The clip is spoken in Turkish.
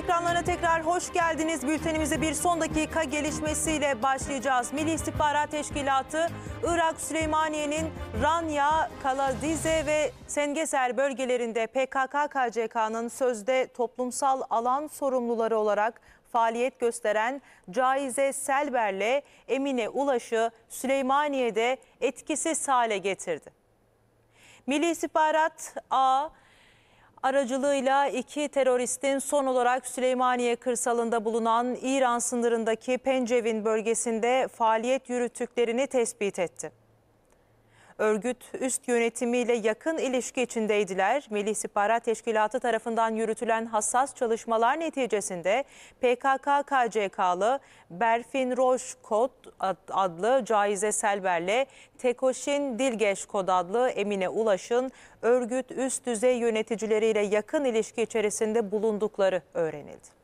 ekranlarına tekrar hoş geldiniz. Bültenimize bir son dakika gelişmesiyle başlayacağız. Milli İstihbarat Teşkilatı, Irak Süleymaniye'nin Ranya, Kaladize ve Sengeser bölgelerinde PKK-KCK'nın sözde toplumsal alan sorumluları olarak faaliyet gösteren Caize Selber'le Emine Ulaş'ı Süleymaniye'de etkisiz hale getirdi. Milli İstihbarat A aracılığıyla iki teröristin son olarak Süleymaniye kırsalında bulunan İran sınırındaki Pencevin bölgesinde faaliyet yürüttüklerini tespit etti örgüt üst yönetimiyle yakın ilişki içindeydiler. Milli İstihbarat Teşkilatı tarafından yürütülen hassas çalışmalar neticesinde PKK-KCK'lı Berfin Roş Kod adlı Caize Selber'le Tekoşin Dilgeş Kod adlı Emine Ulaş'ın örgüt üst düzey yöneticileriyle yakın ilişki içerisinde bulundukları öğrenildi.